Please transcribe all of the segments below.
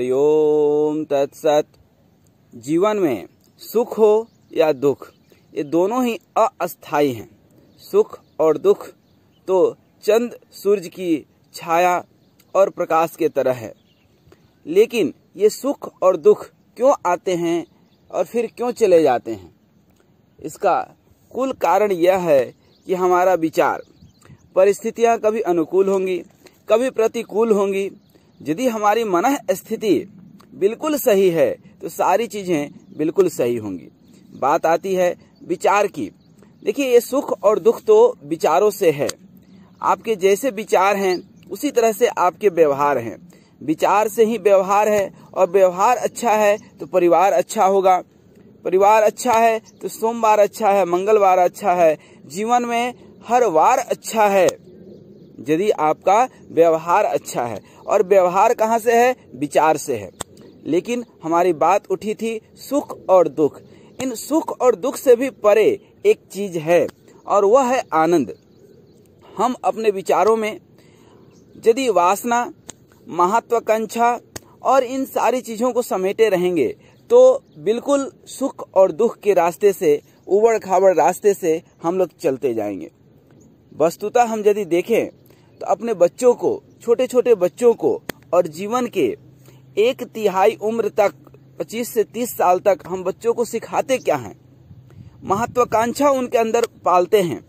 हरिओम तत्सत जीवन में सुख हो या दुख ये दोनों ही अस्थाई हैं सुख और दुख तो चंद सूरज की छाया और प्रकाश के तरह है लेकिन ये सुख और दुख क्यों आते हैं और फिर क्यों चले जाते हैं इसका कुल कारण यह है कि हमारा विचार परिस्थितियां कभी अनुकूल होंगी कभी प्रतिकूल होंगी यदि हमारी मन स्थिति बिल्कुल सही है तो सारी चीजें बिल्कुल सही होंगी बात आती है विचार की देखिए ये सुख और दुख तो विचारों से है आपके जैसे विचार हैं उसी तरह से आपके व्यवहार हैं विचार से ही व्यवहार है और व्यवहार अच्छा है तो परिवार अच्छा होगा परिवार अच्छा है तो सोमवार अच्छा है मंगलवार अच्छा है जीवन में हर वार अच्छा है यदि आपका व्यवहार अच्छा है और व्यवहार कहाँ से है विचार से है लेकिन हमारी बात उठी थी सुख और दुख इन सुख और दुख से भी परे एक चीज है और वह है आनंद हम अपने विचारों में यदि वासना महत्वाकांक्षा और इन सारी चीजों को समेटे रहेंगे तो बिल्कुल सुख और दुख के रास्ते से उबड़ खाबड़ रास्ते से हम लोग चलते जाएंगे वस्तुतः हम यदि देखें तो अपने बच्चों को छोटे छोटे बच्चों को और जीवन के एक तिहाई उम्र तक 25 से 30 साल तक हम बच्चों को सिखाते क्या हैं महत्वाकांक्षा उनके अंदर पालते हैं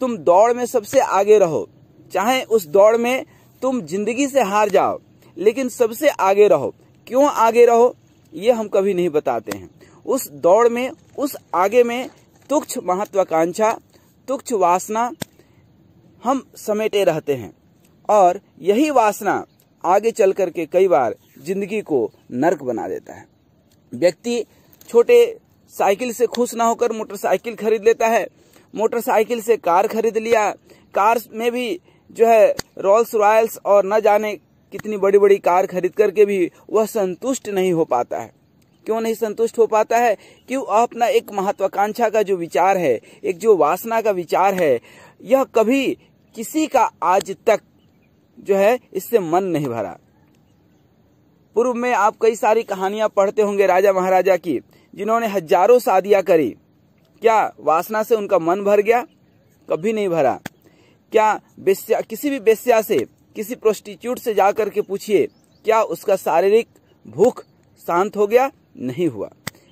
तुम दौड़ में सबसे आगे रहो चाहे उस दौड़ में तुम जिंदगी से हार जाओ लेकिन सबसे आगे रहो क्यों आगे रहो ये हम कभी नहीं बताते हैं उस दौड़ में उस आगे में तुक्ष महत्वाकांक्षा तुक्ष वासना हम समेटे रहते हैं और यही वासना आगे चल करके कई बार जिंदगी को नरक बना देता है व्यक्ति छोटे साइकिल से खुश ना होकर मोटरसाइकिल खरीद लेता है मोटरसाइकिल से कार खरीद लिया कार में भी जो है रोल्स रॉयल्स और न जाने कितनी बड़ी बड़ी कार खरीद करके भी वह संतुष्ट नहीं हो पाता है क्यों नहीं संतुष्ट हो पाता है कि वह अपना एक महत्वाकांक्षा का जो विचार है एक जो वासना का विचार है यह कभी किसी का आज तक जो है इससे मन नहीं भरा पूर्व में आप कई सारी कहानियां पढ़ते होंगे राजा महाराजा की जिन्होंने हजारों शादियां करी क्या वासना से उनका मन भर गया कभी नहीं भरा क्या बेस्या किसी भी बेस्या से किसी प्रोस्टिट्यूट से जाकर के पूछिए क्या उसका शारीरिक भूख शांत हो गया नहीं हुआ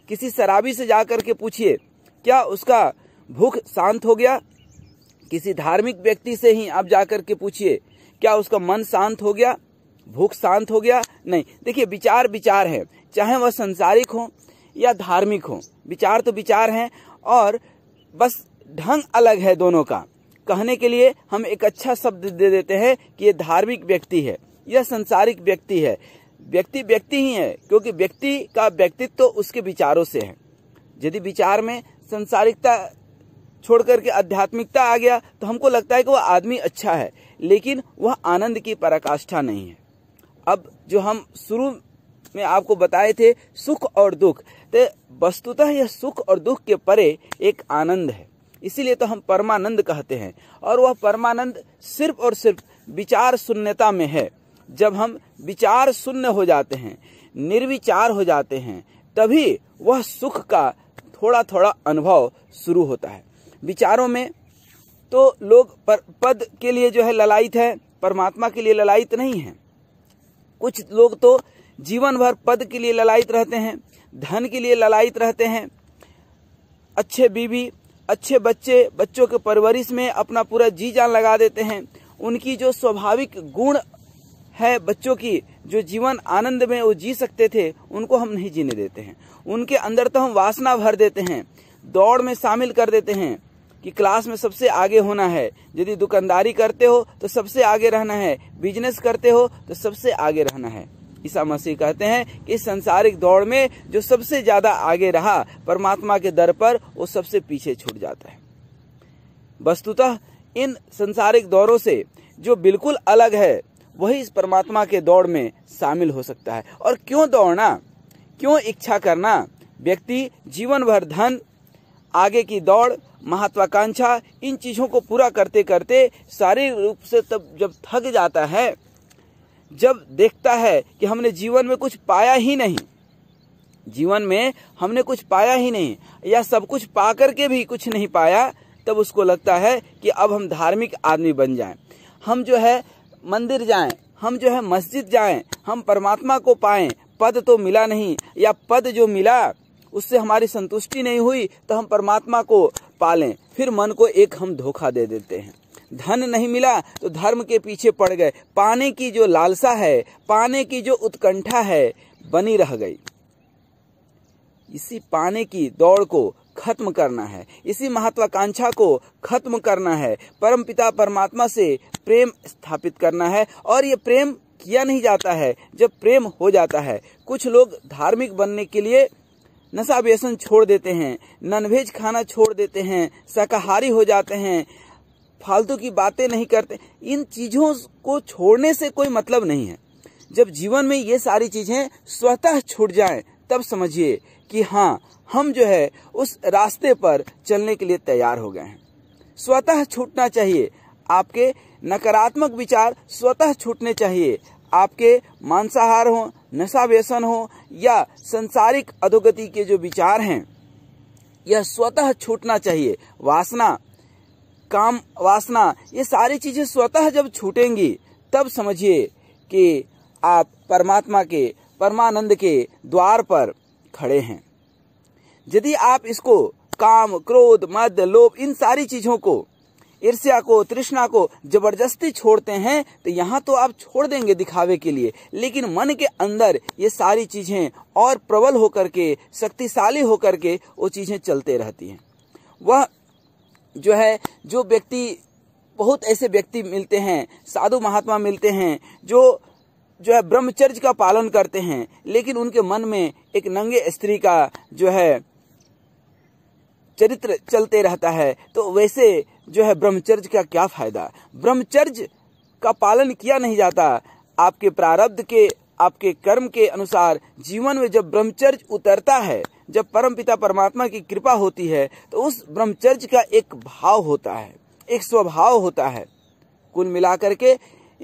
किसी शराबी से जाकर के पूछिए क्या उसका भूख शांत हो गया किसी धार्मिक व्यक्ति से ही आप जाकर के पूछिए क्या उसका मन शांत हो गया भूख शांत हो गया नहीं देखिए विचार विचार है चाहे वह संसारिक हो या धार्मिक हो विचार तो विचार हैं और बस ढंग अलग है दोनों का कहने के लिए हम एक अच्छा शब्द दे देते हैं कि ये धार्मिक व्यक्ति है यह संसारिक व्यक्ति है व्यक्ति व्यक्ति ही है क्योंकि व्यक्ति का व्यक्तित्व तो उसके विचारों से है यदि विचार में संसारिकता छोड़ करके आध्यात्मिकता आ गया तो हमको लगता है कि वह आदमी अच्छा है लेकिन वह आनंद की पराकाष्ठा नहीं है अब जो हम शुरू में आपको बताए थे सुख और दुख तो वस्तुतः यह सुख और दुख के परे एक आनंद है इसीलिए तो हम परमानंद कहते हैं और वह परमानंद सिर्फ और सिर्फ विचार शून्यता में है जब हम विचार शून्य हो जाते हैं निर्विचार हो जाते हैं तभी वह सुख का थोड़ा थोड़ा अनुभव शुरू होता है विचारों में तो लोग पर, पद के लिए जो है ललायत है परमात्मा के लिए ललायत नहीं है कुछ लोग तो जीवन भर पद के लिए ललायत रहते हैं धन के लिए ललायत रहते हैं अच्छे बीवी अच्छे बच्चे बच्चों के परवरिश में अपना पूरा जी जान लगा देते हैं उनकी जो स्वाभाविक गुण है बच्चों की जो जीवन आनंद में वो जी सकते थे उनको हम नहीं जीने देते हैं उनके अंदर तो हम वासना भर देते हैं दौड़ में शामिल कर देते हैं कि क्लास में सबसे आगे होना है यदि दुकानदारी करते हो तो सबसे आगे रहना है बिजनेस करते हो तो सबसे आगे रहना है ईसा मसीह कहते हैं कि इस संसारिक दौड़ में जो सबसे ज्यादा आगे रहा परमात्मा के दर पर वो सबसे पीछे छूट जाता है वस्तुतः इन संसारिक दौरों से जो बिल्कुल अलग है वही इस परमात्मा के दौड़ में शामिल हो सकता है और क्यों दौड़ना क्यों इच्छा करना व्यक्ति जीवन भर धन आगे की दौड़ महत्वाकांक्षा इन चीजों को पूरा करते करते शारीरिक रूप से तब जब थक जाता है जब देखता है कि हमने जीवन में कुछ पाया ही नहीं जीवन में हमने कुछ पाया ही नहीं या सब कुछ पा करके भी कुछ नहीं पाया तब उसको लगता है कि अब हम धार्मिक आदमी बन जाएं हम जो है मंदिर जाएं हम जो है मस्जिद जाएं हम परमात्मा को पाएं पद तो मिला नहीं या पद जो मिला उससे हमारी संतुष्टि नहीं हुई तो हम परमात्मा को पालें फिर मन को एक हम धोखा दे देते हैं धन नहीं मिला तो धर्म के पीछे पड़ गए पाने की जो लालसा है पाने की जो उत्कंठा है बनी रह गई इसी पाने की दौड़ को खत्म करना है इसी महत्वाकांक्षा को खत्म करना है परम पिता परमात्मा से प्रेम स्थापित करना है और ये प्रेम किया नहीं जाता है जब प्रेम हो जाता है कुछ लोग धार्मिक बनने के लिए नशा व्यसन छोड़ देते हैं नॉनवेज खाना छोड़ देते हैं शाकाहारी हो जाते हैं फालतू की बातें नहीं करते इन चीजों को छोड़ने से कोई मतलब नहीं है जब जीवन में ये सारी चीजें स्वतः छूट जाएं तब समझिए कि हाँ हम जो है उस रास्ते पर चलने के लिए तैयार हो गए हैं स्वतः छूटना चाहिए आपके नकारात्मक विचार स्वतः छूटने चाहिए आपके मांसाहार हो नशा व्यसन हो या संसारिक अधोगति के जो विचार हैं यह स्वतः छूटना चाहिए वासना काम वासना ये सारी चीजें स्वतः जब छूटेंगी तब समझिए कि आप परमात्मा के परमानंद के द्वार पर खड़े हैं यदि आप इसको काम क्रोध मद लोभ इन सारी चीजों को ईर्ष्या को तृष्णा को जबरदस्ती छोड़ते हैं तो यहाँ तो आप छोड़ देंगे दिखावे के लिए लेकिन मन के अंदर ये सारी चीजें और प्रबल होकर के शक्तिशाली होकर के वो चीजें चलते रहती हैं वह जो है जो व्यक्ति बहुत ऐसे व्यक्ति मिलते हैं साधु महात्मा मिलते हैं जो जो है ब्रह्मचर्य का पालन करते हैं लेकिन उनके मन में एक नंगे स्त्री का जो है चरित्र चलते रहता है तो वैसे जो है ब्रह्मचर्य का क्या फायदा ब्रह्मचर्य का पालन किया नहीं जाता आपके प्रारब्ध के आपके कर्म के अनुसार जीवन में जब ब्रह्मचर्य उतरता है जब परमपिता परमात्मा की कृपा होती है तो उस ब्रह्मचर्य का एक भाव होता है एक स्वभाव होता है कुल मिलाकर के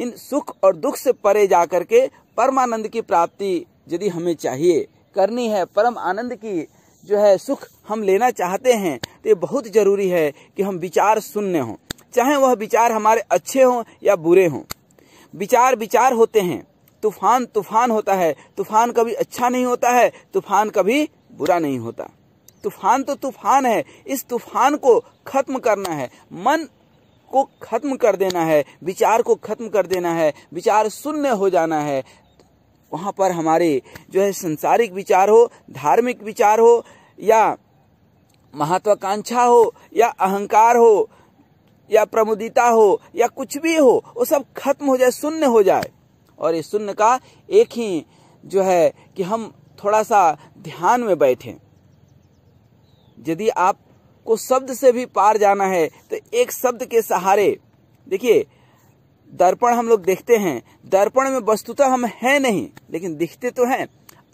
इन सुख और दुख से परे जा करके परमानंद की प्राप्ति यदि हमें चाहिए करनी है परम आनंद की जो है सुख हम लेना चाहते हैं तो ये बहुत जरूरी है कि हम विचार सुनने हों चाहे वह विचार हमारे अच्छे हों या बुरे हों विचार विचार होते हैं तूफान तूफान होता है तूफान कभी अच्छा नहीं होता है तूफान कभी बुरा नहीं होता तूफान तो तूफान है इस तूफान को खत्म करना है मन को खत्म कर देना है विचार को खत्म कर देना है विचार शून्य हो जाना है वहाँ पर हमारे जो है संसारिक विचार हो धार्मिक विचार हो या महत्वाकांक्षा हो या अहंकार हो या प्रमुदिता हो या कुछ भी हो वो सब खत्म हो जाए शून्य हो जाए और इस शून्य का एक ही जो है कि हम थोड़ा सा ध्यान में बैठे यदि आपको शब्द से भी पार जाना है तो एक शब्द के सहारे देखिए दर्पण हम लोग देखते हैं दर्पण में वस्तुता हम है नहीं लेकिन दिखते तो हैं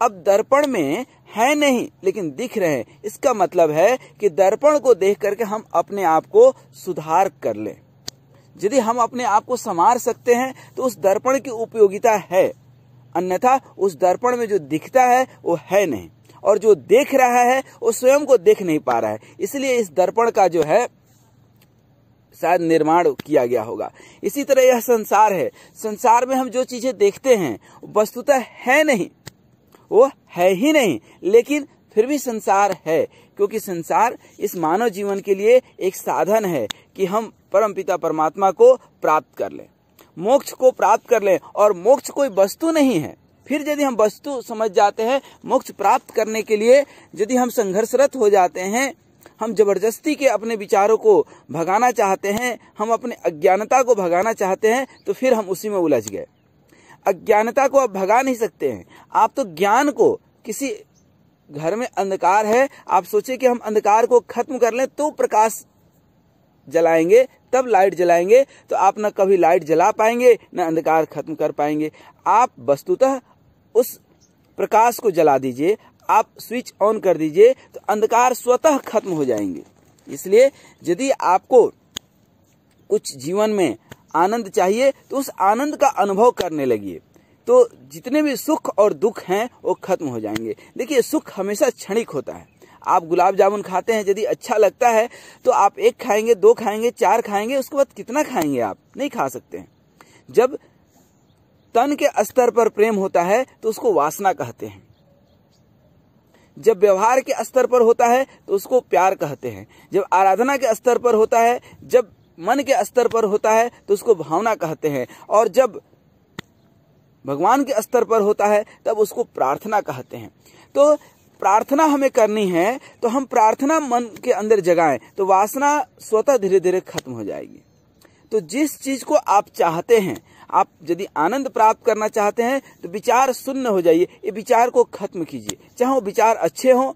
अब दर्पण में है नहीं लेकिन दिख रहे इसका मतलब है कि दर्पण को देख करके हम अपने आप को सुधार कर ले यदि हम अपने आप को संवार सकते हैं तो उस दर्पण की उपयोगिता है अन्यथा उस दर्पण में जो दिखता है वो है नहीं और जो देख रहा है वो स्वयं को देख नहीं पा रहा है इसलिए इस दर्पण का जो है शायद निर्माण किया गया होगा इसी तरह यह संसार है संसार में हम जो चीजें देखते हैं वस्तुतः है नहीं वो है ही नहीं लेकिन फिर भी संसार है क्योंकि संसार इस मानव जीवन के लिए एक साधन है कि हम परमपिता परमात्मा को प्राप्त कर लें मोक्ष को प्राप्त कर लें और मोक्ष कोई वस्तु नहीं है फिर यदि हम वस्तु समझ जाते हैं मोक्ष प्राप्त करने के लिए यदि हम संघर्षरत हो जाते हैं हम जबरदस्ती के अपने विचारों को भगाना चाहते हैं हम अपने अज्ञानता को भगाना चाहते हैं तो फिर हम उसी में उलझ गए अज्ञानता को आप भगा नहीं सकते हैं आप तो ज्ञान को किसी घर में अंधकार है आप सोचे कि हम अंधकार को खत्म कर लें तो प्रकाश जलाएंगे तब लाइट जलाएंगे तो आप न कभी लाइट जला पाएंगे न अंधकार खत्म कर पाएंगे आप वस्तुतः उस प्रकाश को जला दीजिए आप स्विच ऑन कर दीजिए तो अंधकार स्वतः खत्म हो जाएंगे इसलिए यदि आपको कुछ जीवन में आनंद चाहिए तो उस आनंद का अनुभव करने लगिए तो जितने भी सुख और दुख हैं वो खत्म हो जाएंगे देखिए सुख हमेशा क्षणिक होता है आप गुलाब जामुन खाते हैं यदि अच्छा लगता है तो आप एक खाएंगे दो खाएंगे चार खाएंगे उसके बाद कितना खाएंगे आप नहीं खा सकते हैं जब तन के स्तर पर प्रेम होता है तो उसको वासना कहते हैं जब व्यवहार के स्तर पर होता है तो उसको प्यार कहते हैं जब आराधना के स्तर पर होता है जब मन के स्तर पर होता है तो उसको भावना कहते हैं और जब भगवान के स्तर पर होता है तब उसको प्रार्थना कहते हैं तो प्रार्थना हमें करनी है तो हम प्रार्थना मन के अंदर जगाएं तो वासना स्वतः धीरे धीरे खत्म हो जाएगी तो जिस चीज को आप चाहते हैं आप यदि आनंद प्राप्त करना चाहते हैं तो विचार सुन्न हो जाइए ये विचार को खत्म कीजिए चाहे वो विचार अच्छे हों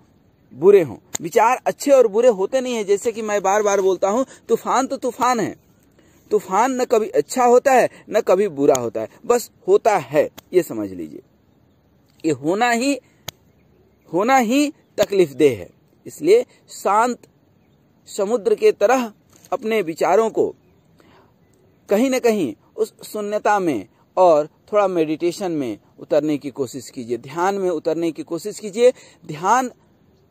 बुरे हों विचार अच्छे और बुरे होते नहीं है जैसे कि मैं बार बार बोलता हूँ तूफान तो तूफान है तूफान न कभी अच्छा होता है न कभी बुरा होता है बस होता है ये समझ लीजिए ये होना ही होना ही तकलीफ देह है इसलिए शांत समुद्र के तरह अपने विचारों को कहीं न कहीं उस शून्यता में और थोड़ा मेडिटेशन में उतरने की कोशिश कीजिए ध्यान में उतरने की कोशिश कीजिए ध्यान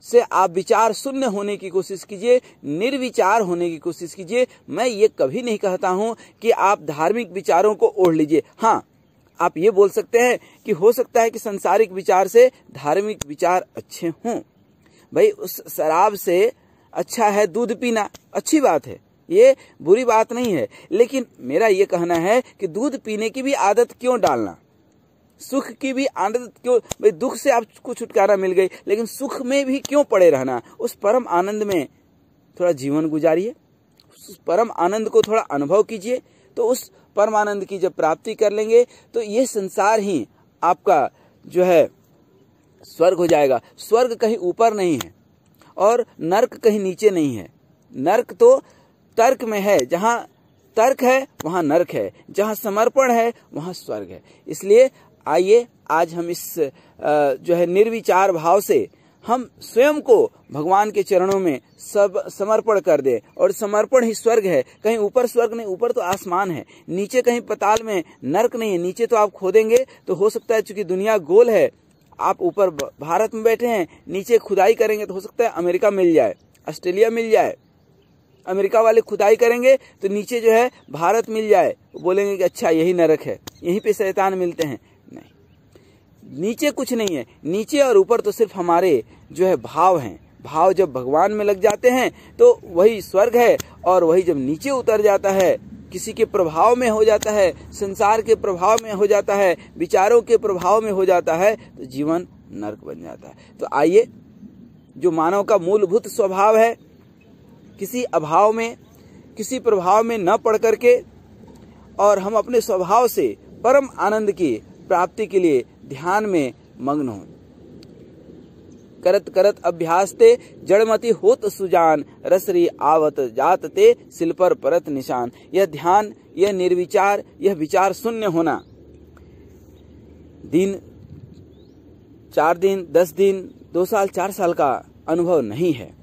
से आप विचार शून्य होने की कोशिश कीजिए निर्विचार होने की कोशिश कीजिए मैं ये कभी नहीं कहता हूं कि आप धार्मिक विचारों को ओढ़ लीजिए हाँ आप ये बोल सकते हैं कि हो सकता है कि संसारिक विचार से धार्मिक विचार अच्छे हों भाई उस शराब से अच्छा है दूध पीना अच्छी बात है ये बुरी बात नहीं है लेकिन मेरा ये कहना है कि दूध पीने की भी आदत क्यों डालना सुख की भी आनंद क्यों भाई दुख से आपको छुटकारा मिल गई लेकिन सुख में भी क्यों पड़े रहना उस परम आनंद में थोड़ा जीवन गुजारिए उस परम आनंद को थोड़ा अनुभव कीजिए तो उस परम आनंद की जब प्राप्ति कर लेंगे तो ये संसार ही आपका जो है स्वर्ग हो जाएगा स्वर्ग कहीं ऊपर नहीं है और नर्क कहीं नीचे नहीं है नर्क तो तर्क में है जहाँ तर्क है वहाँ नरक है जहाँ समर्पण है वहाँ स्वर्ग है इसलिए आइए आज हम इस जो है निर्विचार भाव से हम स्वयं को भगवान के चरणों में सब समर्पण कर दे और समर्पण ही स्वर्ग है कहीं ऊपर स्वर्ग नहीं ऊपर तो आसमान है नीचे कहीं पताल में नरक नहीं है नीचे तो आप खोदेंगे तो हो सकता है चूंकि दुनिया गोल है आप ऊपर भारत में बैठे हैं नीचे खुदाई करेंगे तो हो सकता है अमेरिका मिल जाए ऑस्ट्रेलिया मिल जाए अमेरिका वाले खुदाई करेंगे तो नीचे जो है भारत मिल जाए बोलेंगे कि अच्छा यही नरक है यहीं पे शैतान मिलते हैं नहीं नीचे कुछ नहीं है नीचे और ऊपर तो सिर्फ हमारे जो है भाव हैं भाव जब भगवान में लग जाते हैं तो वही स्वर्ग है और वही जब नीचे उतर जाता है किसी के प्रभाव में हो जाता है संसार के प्रभाव में हो जाता है विचारों के प्रभाव में हो जाता है तो जीवन नर्क बन जाता है तो आइए जो मानव का मूलभूत स्वभाव है किसी अभाव में किसी प्रभाव में न पड़ करके और हम अपने स्वभाव से परम आनंद की प्राप्ति के लिए ध्यान में मग्न हों करत करत अभ्यास ते जड़मति होत सुजान रसरी आवत जात ते सिल पर परत निशान यह ध्यान यह निर्विचार यह विचार शून्य होना दिन चार दिन दस दिन दो साल चार साल का अनुभव नहीं है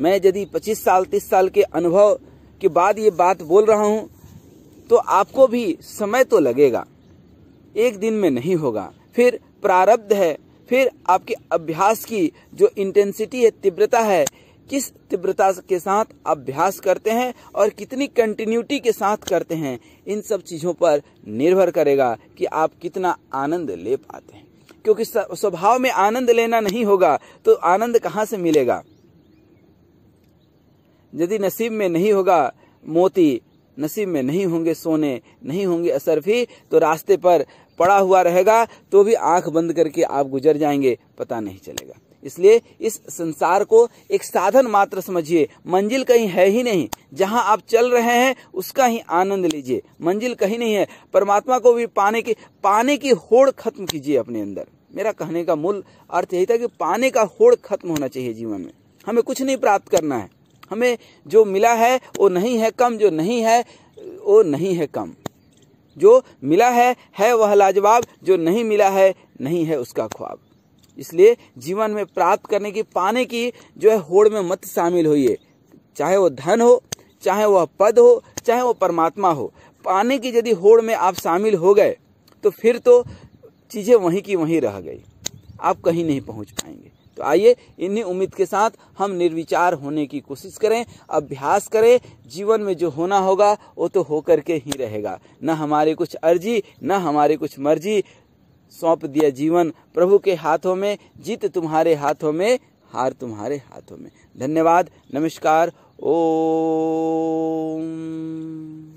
मैं यदि 25 साल 30 साल के अनुभव के बाद ये बात बोल रहा हूँ तो आपको भी समय तो लगेगा एक दिन में नहीं होगा फिर प्रारब्ध है फिर आपके अभ्यास की जो इंटेंसिटी है तीव्रता है किस तीव्रता के साथ अभ्यास करते हैं और कितनी कंटिन्यूटी के साथ करते हैं इन सब चीज़ों पर निर्भर करेगा कि आप कितना आनंद ले पाते हैं क्योंकि स्वभाव में आनंद लेना नहीं होगा तो आनंद कहाँ से मिलेगा यदि नसीब में नहीं होगा मोती नसीब में नहीं होंगे सोने नहीं होंगे असरफी तो रास्ते पर पड़ा हुआ रहेगा तो भी आंख बंद करके आप गुजर जाएंगे पता नहीं चलेगा इसलिए इस संसार को एक साधन मात्र समझिए मंजिल कहीं है ही नहीं जहां आप चल रहे हैं उसका ही आनंद लीजिए मंजिल कहीं नहीं है परमात्मा को भी पाने की पाने की होड़ खत्म कीजिए अपने अंदर मेरा कहने का मूल अर्थ यही था कि पाने का होड़ खत्म होना चाहिए जीवन में हमें कुछ नहीं प्राप्त करना है हमें जो मिला है वो नहीं है कम जो नहीं है वो नहीं है कम जो मिला है है वह लाजवाब जो नहीं मिला है नहीं है उसका ख्वाब इसलिए जीवन में प्राप्त करने की पाने की जो है होड़ में मत शामिल होइए चाहे वो धन हो चाहे वह पद हो चाहे वो परमात्मा हो पाने की यदि होड़ में आप शामिल हो गए तो फिर तो चीज़ें वहीं की वहीं रह गई आप कहीं नहीं पहुंच पाएंगे तो आइए इन्हीं उम्मीद के साथ हम निर्विचार होने की कोशिश करें अभ्यास करें जीवन में जो होना होगा वो तो होकर के ही रहेगा न हमारे कुछ अर्जी न हमारे कुछ मर्जी सौंप दिया जीवन प्रभु के हाथों में जीत तुम्हारे हाथों में हार तुम्हारे हाथों में धन्यवाद नमस्कार ओम